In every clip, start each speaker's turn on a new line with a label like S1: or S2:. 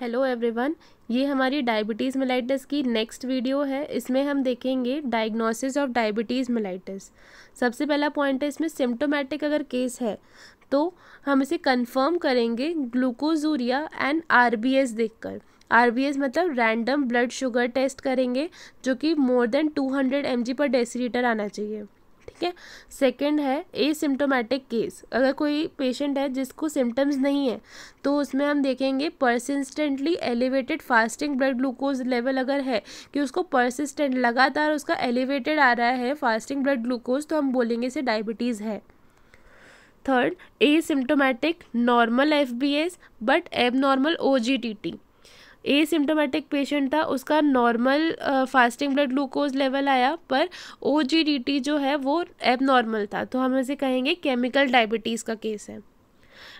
S1: hello everyone ये हमारी diabetes mellitus की नेक्स्ट वीडियो है इसमें हम देखेंगे डायग्नोसिस ऑफ डायबिटीज़ मिलाइटिस सबसे पहला पॉइंट है इसमें सिम्टोमेटिक अगर केस है तो हम इसे कंफर्म करेंगे ग्लूकोजूरिया एंड आरबीएस देखकर आरबीएस मतलब रैंडम ब्लड शुगर टेस्ट करेंगे जो कि मोर देन 200 एमजी पर डेसीटर आना चाहिए ठीक है सेकेंड है ए सिम्टोमेटिक केस अगर कोई पेशेंट है जिसको सिम्टम्स नहीं है तो उसमें हम देखेंगे persistently elevated fasting blood glucose level अगर है कि उसको परसिस्टेंट लगातार उसका एलिवेटेड आ रहा है फास्टिंग ब्लड ग्लूकोज तो हम बोलेंगे इसे डायबिटीज़ है third asymptomatic normal F B S but abnormal O G T T asymptomatic patient था उसका normal fasting blood glucose level आया पर ओ जो है वो एब था तो हम इसे कहेंगे केमिकल डायबिटीज़ का केस है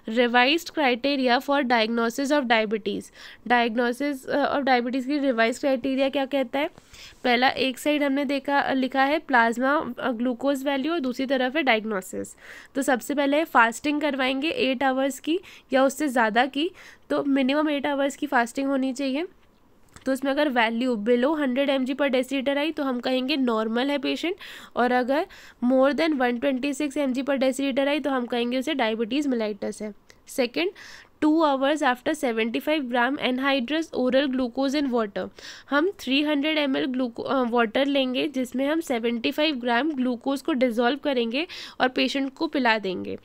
S1: revise criteria for diagnosis of diabetes diagnosis of diabetes की रिवाइज क्राइटेरिया क्या कहता है पहला एक साइड हमने देखा लिखा है प्लाज्मा ग्लूकोज वैल्यू और दूसरी तरफ है डायग्नोसिस तो सबसे पहले फास्टिंग करवाएंगे एट आवर्स की या उससे ज़्यादा की तो मिनिमम एट आवर्स की फास्टिंग होनी चाहिए तो इसमें अगर value below hundred M per decilitre आई तो हम कहेंगे नॉर्मल है पेशेंट और अगर more than one twenty six M per decilitre आई तो हम कहेंगे उसे डायबिटीज़ मिलाइटस है second two hours after seventy five gram anhydrous oral glucose in water हम three hundred M L gluco water लेंगे जिसमें हम सेवेंटी फाइव ग्राम ग्लूकोज को डिजोल्व करेंगे और पेशेंट को पिला देंगे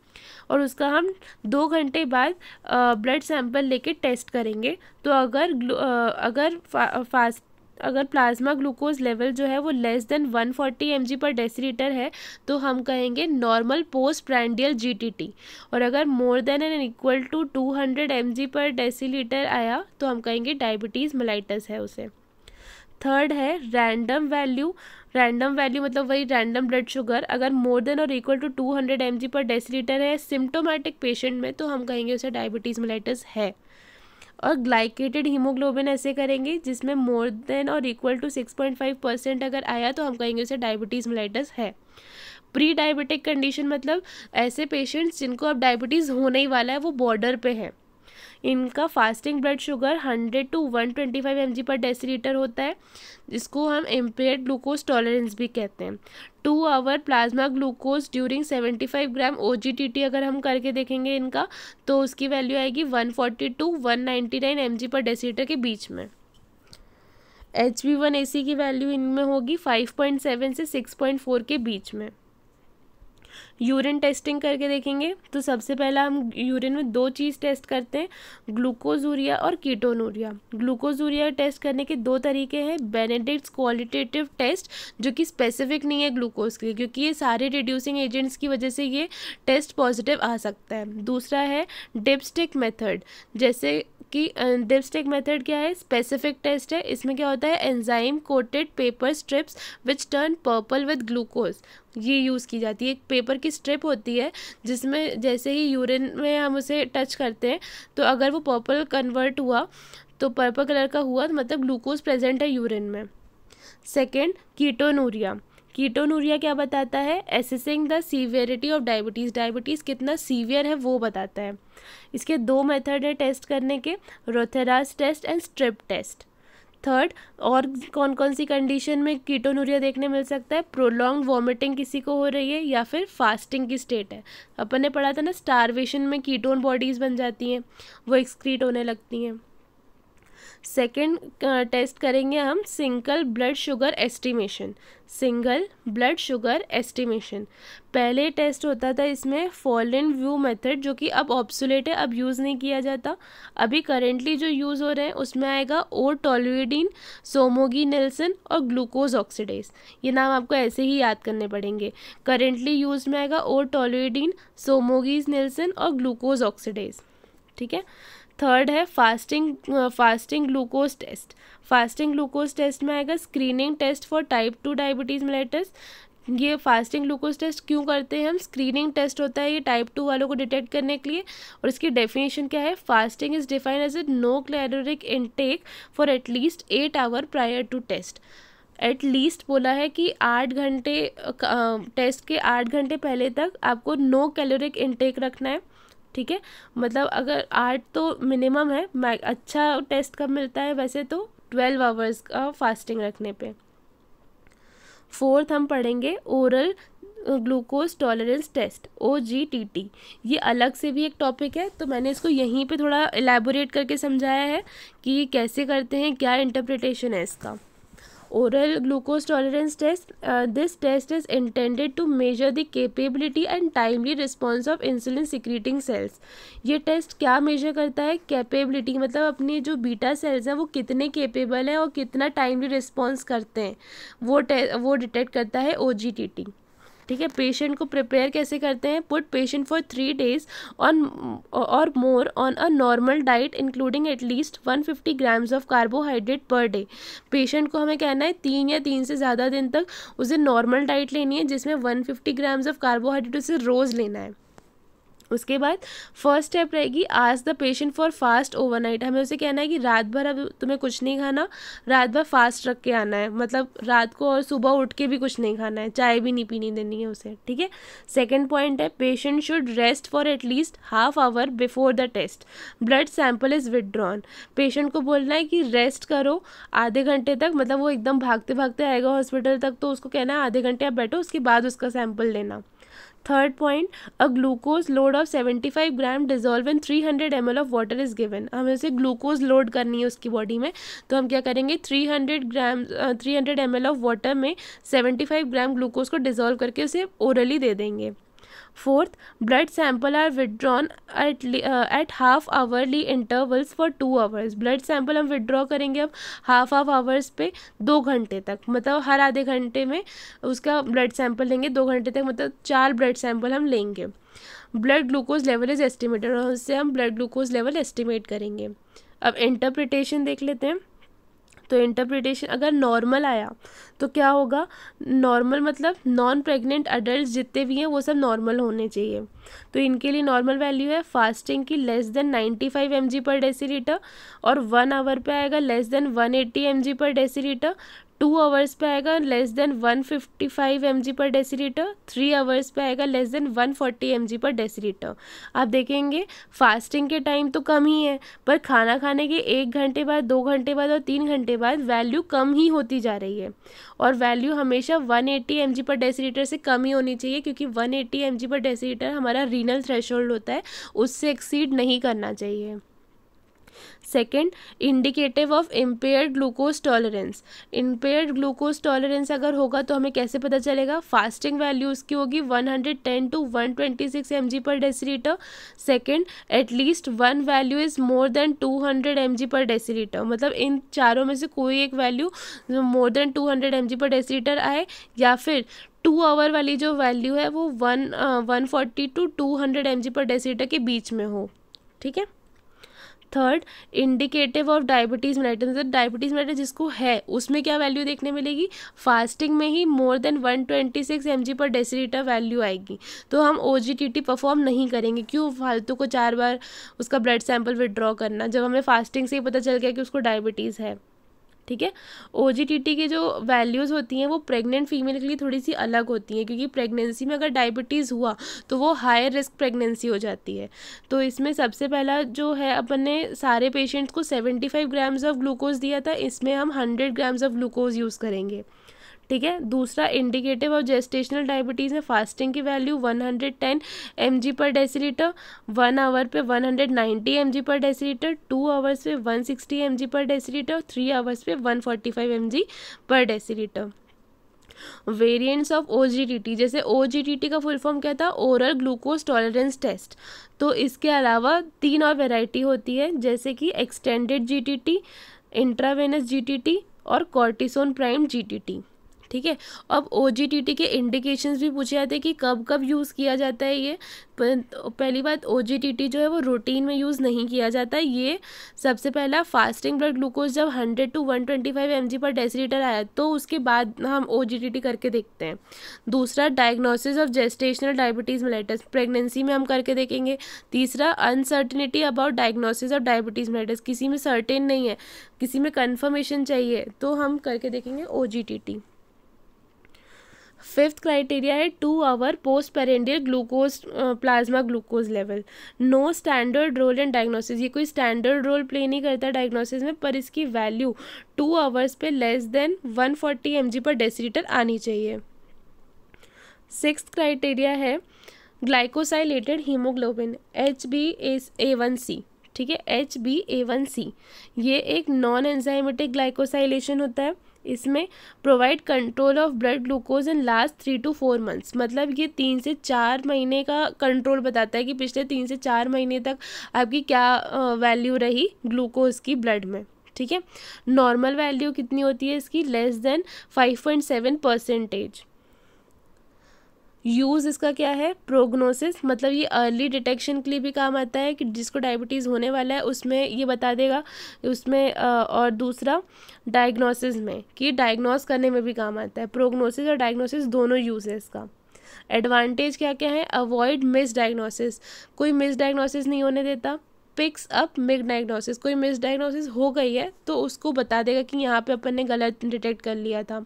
S1: और उसका हम दो घंटे बाद ब्लड uh, सैंपल लेके टेस्ट करेंगे तो अगर आ, uh, अगर फा, फास्ट अगर प्लाज्मा ग्लूकोज लेवल जो है वो लेस देन 140 फोर्टी पर डेसीटर है तो हम कहेंगे नॉर्मल पोस्ट ब्रांडियल जीटीटी और अगर more than and equal to 200 hundred per decilitre आया तो हम कहेंगे डायबिटीज़ मलाइटस है उसे थर्ड है रैंडम वैल्यू रैंडम वैल्यू मतलब वही रैंडम ब्लड शुगर अगर मोर देन और equal to 200 hundred per decilitre है सिम्टोमेटिक पेशेंट में तो हम कहेंगे उसे डायबिटीज़ मलाइटस है और ग्लाइकेटेड हीमोग्लोबिन ऐसे करेंगे जिसमें मोर देन और equal to six point five percent अगर आया तो हम कहेंगे उसे डायबिटीज़ मिलाइटस है प्री डायबिटिक कंडीशन मतलब ऐसे पेशेंट्स जिनको अब डायबिटीज़ होने ही वाला है वो बॉर्डर पे हैं इनका fasting blood sugar hundred to one twenty five M G per decilitre होता है जिसको हम इम्पेयर ग्लूकोज टॉलरेंस भी कहते हैं two hour plasma glucose during seventy five gram O G T T अगर हम करके देखेंगे इनका तो उसकी वैल्यू आएगी one forty to one ninety nine M G per decilitre के बीच में H B one A C की वैल्यू इनमें होगी फाइव पॉइंट सेवन से सिक्स पॉइंट फोर के बीच में यूरिन टेस्टिंग करके देखेंगे तो सबसे पहला हम यूरिन में दो चीज़ टेस्ट करते हैं ग्लूकोजूरिया और कीटोनूरिया ग्लूकोजूरिया टेस्ट करने के दो तरीके हैं बेनेडिक्ट क्वालिटेटिव टेस्ट जो कि स्पेसिफिक नहीं है ग्लूकोज के लिए क्योंकि ये सारे रिड्यूसिंग एजेंट्स की वजह से ये टेस्ट पॉजिटिव आ सकता है दूसरा है डिपस्टिक मेथड जैसे कि डिपस्टिक मेथड क्या है स्पेसिफिक टेस्ट है इसमें क्या होता है enzyme coated paper strips which turn purple with glucose ये यूज़ की जाती है एक पेपर की स्ट्रिप होती है जिसमें जैसे ही यूरिन में हम उसे टच करते हैं तो अगर वो पर्पल कन्वर्ट हुआ तो पर्पल कलर का हुआ तो मतलब ग्लूकोज प्रेजेंट है यूरिन में सेकेंड कीटोनूरिया कीटोनूरिया क्या बताता है assessing the severity of diabetes diabetes कितना सीवियर है वो बताता है इसके दो मेथड है टेस्ट करने के Rothera's test and strip test third और कौन कौन सी कंडीशन में कीटोनूरिया देखने मिल सकता है प्रोलॉन्ग वॉमिटिंग किसी को हो रही है या फिर फास्टिंग की स्टेट है अपन ने पढ़ा था ना स्टारवेशन में कीटोन बॉडीज़ बन जाती हैं वो एक्सक्रीट होने लगती हैं सेकेंड टेस्ट uh, करेंगे हम single blood sugar estimation single blood sugar estimation पहले टेस्ट होता था इसमें फॉल इन व्यू मेथड जो कि अब ऑप्सुलेट है अब यूज़ नहीं किया जाता अभी करेंटली जो यूज़ हो रहे हैं उसमें आएगा ओ टोलुएडीन सोमोगी नेल्सन और ग्लूकोज ऑक्सीडेज ये नाम आपको ऐसे ही याद करने पड़ेंगे करेंटली यूज़ में आएगा ओ टोलुएडीन सोमोगीज नेल्सन और ग्लूकोज ऑक्सीडेज ठीक है थर्ड है fasting fasting glucose test fasting glucose test में आएगा screening test for type two diabetes mellitus ये फास्टिंग ग्लूकोज टेस्ट क्यों करते हैं हम स्क्रीनिंग टेस्ट होता है ये टाइप टू वालों को डिटेक्ट करने के लिए और इसकी डेफिनेशन क्या है fasting is defined as a no caloric intake for at least eight hour prior to test at least बोला है कि आठ घंटे टेस्ट uh, के आठ घंटे पहले तक आपको नो कैलोरिक इनटेक रखना है ठीक है मतलब अगर आठ तो मिनिमम है अच्छा टेस्ट कब मिलता है वैसे तो ट्वेल्व आवर्स का फास्टिंग रखने पे फोर्थ हम पढ़ेंगे oral glucose tolerance test O G T T ये अलग से भी एक टॉपिक है तो मैंने इसको यहीं पे थोड़ा एलेबोरेट करके समझाया है कि कैसे करते हैं क्या इंटरप्रिटेशन है इसका oral glucose tolerance test uh, this test is intended to measure the capability and timely response of insulin secreting cells ये test क्या measure करता है capability मतलब अपने जो beta cells हैं वो कितने capable हैं और कितना timely response करते हैं वो वो detect करता है OGTT ठीक है पेशेंट को प्रिपेयर कैसे करते हैं put patient for three days on और more on a normal diet including at least one fifty grams of carbohydrate per day patient को हमें कहना है तीन या तीन से ज़्यादा दिन तक उसे नॉर्मल डाइट लेनी है जिसमें one fifty grams of carbohydrate उसे रोज़ लेना है उसके बाद फर्स्ट स्टेप रहेगी ask the patient for fast overnight हमें उसे कहना है कि रात भर अब तुम्हें कुछ नहीं खाना रात भर फास्ट रख के आना है मतलब रात को और सुबह उठ के भी कुछ नहीं खाना है चाय भी नहीं पीनी देनी है उसे ठीक है सेकेंड पॉइंट है patient should rest for at least half hour before the test blood sample is withdrawn patient को बोलना है कि रेस्ट करो आधे घंटे तक मतलब वो एकदम भागते भागते आएगा हॉस्पिटल तक तो उसको कहना है आधे घंटे आप बैठो उसके बाद उसका सैम्पल लेना third point a glucose load of seventy five gram dissolve in three hundred M L of water is given हमें उसे ग्लूकोज लोड करनी है उसकी बॉडी में तो हम क्या करेंगे three hundred gram three hundred M L of water में सेवेंटी फाइव ग्राम ग्लूकोज को डिजोल्व करके उसे ओरली दे देंगे fourth blood sample are withdrawn at at half hourly intervals for two hours blood sample हम विदड्रॉ करेंगे अब half half hours पे दो घंटे तक मतलब हर आधे घंटे में उसका ब्लड सैंपल लेंगे दो घंटे तक मतलब चार ब्लड सैंपल हम लेंगे blood glucose level is estimated और उससे हम ब्लड ग्लूकोज लेवल एस्टिमेट करेंगे अब इंटरप्रिटेशन देख लेते हैं तो इंटरप्रिटेशन अगर नॉर्मल आया तो क्या होगा नॉर्मल मतलब नॉन प्रेग्नेंट अडल्ट जितने भी हैं वो सब नॉर्मल होने चाहिए तो इनके लिए नॉर्मल वैल्यू है फास्टिंग की less than 95 five M G per decilitre और वन आवर पे आएगा less then 180 M G per decilitre to hours पे आएगा less than one fifty five M G per decilitre three hours पे आएगा less than one forty M G per decilitre आप देखेंगे fasting के टाइम तो कम ही है पर खाना खाने के एक घंटे बाद दो घंटे बाद और तीन घंटे बाद वैल्यू कम ही होती जा रही है और वैल्यू हमेशा one eighty M G per डेसीटर से कम ही होनी चाहिए क्योंकि one eighty M G per डेसीटर हमारा रीनल थ्रेशोल्ड होता है उससे एक्सीड नहीं करना चाहिए second indicative of impaired glucose tolerance impaired glucose tolerance अगर होगा तो हमें कैसे पता चलेगा फास्टिंग वैल्यू उसकी होगी 110 to 126 twenty per decilitre second at least one value is more than 200 hundred per decilitre मतलब इन चारों में से कोई एक value more than 200 hundred per decilitre आए या फिर टू आवर वाली जो वैल्यू है वो one one forty to two hundred M G per decilitre के बीच में हो ठीक है third indicative of diabetes mellitus मतलब डायबिटीज़ मेलाइटिस जिसको है उसमें क्या वैल्यू देखने मिलेगी फास्टिंग में ही more than one twenty six M G per decilitre value आएगी तो हम O G T T perform नहीं करेंगे क्यों फालतू को चार बार उसका ब्लड सैंपल विड्रॉ करना जब हमें फास्टिंग से ही पता चल गया कि उसको डायबिटीज़ है ठीक है ओ की जो वैल्यूज़ होती हैं वो प्रेग्नेंट फीमेल के लिए थोड़ी सी अलग होती हैं क्योंकि प्रेगनेंसी में अगर डायबिटीज़ हुआ तो वो हायर रिस्क प्रेगनेंसी हो जाती है तो इसमें सबसे पहला जो है अपन ने सारे पेशेंट्स को seventy five grams of glucose दिया था इसमें हम hundred grams of glucose use करेंगे ठीक है दूसरा इंडिकेटिव और जेस्टेशनल डायबिटीज़ में फास्टिंग की value 110 ten M G per decilitre one hour पे 190 hundred ninety M G per decilitre to hours पे 160 sixty M G per decilitre three hours पे 145 forty five M G per decilitre variants of O जैसे ओ का full form क्या था oral glucose tolerance test तो इसके अलावा तीन और वेराइटी होती है जैसे कि extended G T T intravenous G T T और cortisone prime G T T ठीक है अब ओ के इंडिकेशंस भी पूछे जाते हैं कि कब कब यूज़ किया जाता है ये पहली बात ओ जो है वो रूटीन में यूज़ नहीं किया जाता ये सबसे पहला फास्टिंग ब्लड ग्लूकोज जब hundred to one twenty five M G per decilitre आया तो उसके बाद हम ओ करके देखते हैं दूसरा diagnosis of gestational diabetes mellitus pregnancy में हम करके देखेंगे तीसरा uncertainty about diagnosis of diabetes mellitus किसी में सर्टेन नहीं है किसी में कन्फर्मेशन चाहिए तो हम करके देखेंगे ओ फिफ्थ क्राइटेरिया है two hour post prandial glucose plasma glucose level no standard role in diagnosis ये कोई स्टैंडर्ड रोल प्ले नहीं करता डायग्नोसिस में पर इसकी वैल्यू टू आवर्स पे less than one forty M G per decilitre आनी चाहिए सिक्स क्राइटेरिया है glycosylated haemoglobin H B A one C ठीक है H B A one C ये एक नॉन एंजाइमेटिक ग्लाइकोसाइलेशन होता है इसमें provide control of blood glucose in last three to four months मतलब ये तीन से चार महीने का कंट्रोल बताता है कि पिछले तीन से चार महीने तक आपकी क्या वैल्यू रही ग्लूकोज की ब्लड में ठीक है नॉर्मल वैल्यू कितनी होती है इसकी less than five point seven percentage use इसका क्या है प्रोग्नोसिस मतलब ये अर्ली डिटेक्शन के लिए भी काम आता है कि जिसको डायबिटीज़ होने वाला है उसमें ये बता देगा उसमें और दूसरा डायग्नोसिस में कि डायग्नोस करने में भी काम आता है प्रोग्नोसिस और डायग्नोसिस दोनों यूज़ है इसका एडवांटेज क्या क्या है अवॉइड मिस डायग्नोसिस कोई मिस डायग्नोसिस नहीं होने देता पिक्स अप मिग डायग्नोसिस कोई मिस डायग्नोसिस हो गई है तो उसको बता देगा कि यहाँ पे अपन ने गलत डिटेक्ट कर लिया था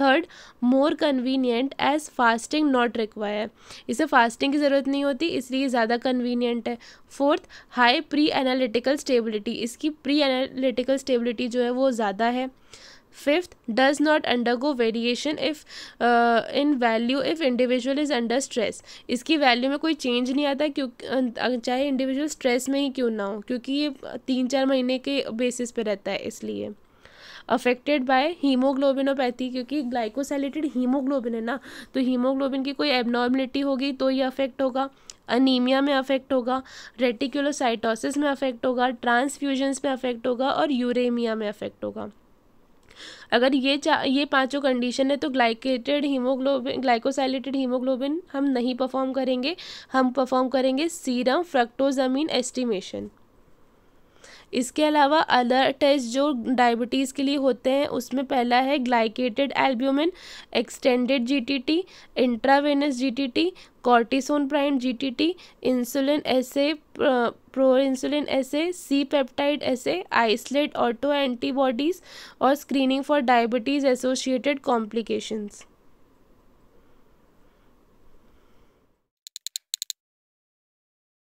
S1: third more convenient as fasting not require इसे फास्टिंग की ज़रूरत नहीं होती इसलिए ज़्यादा कन्वीनियंट है fourth high pre analytical stability इसकी प्री एनालिटिकल स्टेबिलिटी जो है वो ज़्यादा है fifth does not undergo variation if in value if individual is under stress इसकी वैल्यू में कोई चेंज नहीं आता क्यों अं, चाहे इंडिविजुअल स्ट्रेस में ही क्यों ना हो क्योंकि ये तीन चार महीने के बेसिस पे रहता है इसलिए अफेक्टेड बाय हीमोग्लोबिनोपैथी क्योंकि ग्लाइकोसैलेटेड हीमोग्लोबिन है ना तो हीमोग्लोबिन की कोई एबनॉर्मलिटी होगी तो ये अफेक्ट होगा अनीमिया में अफेक्ट होगा रेटिकुलोसाइटोसिस में अफेक्ट होगा ट्रांसफ्यूजन्स में अफेक्ट होगा और यूरेमिया में अफेक्ट होगा अगर ये चा ये पांचों कंडीशन है तो ग्लाइकेटेड हीमोग्लोबिन ग्लाइकोसाइलेटेड हीमोग्लोबिन हम नहीं परफॉर्म करेंगे हम परफॉर्म करेंगे सीरम फ्रक्टोजामीन एस्टिमेशन इसके अलावा अदर टेस्ट जो डायबिटीज़ के लिए होते हैं उसमें पहला है glycated albumin extended GTT intravenous GTT cortisone T GTT insulin ऐसे प्रो इंसुलिन ऐसे सी पेप्टाइड ऐसे आइसलेट ऑटो एंटीबॉडीज़ और screening for diabetes associated complications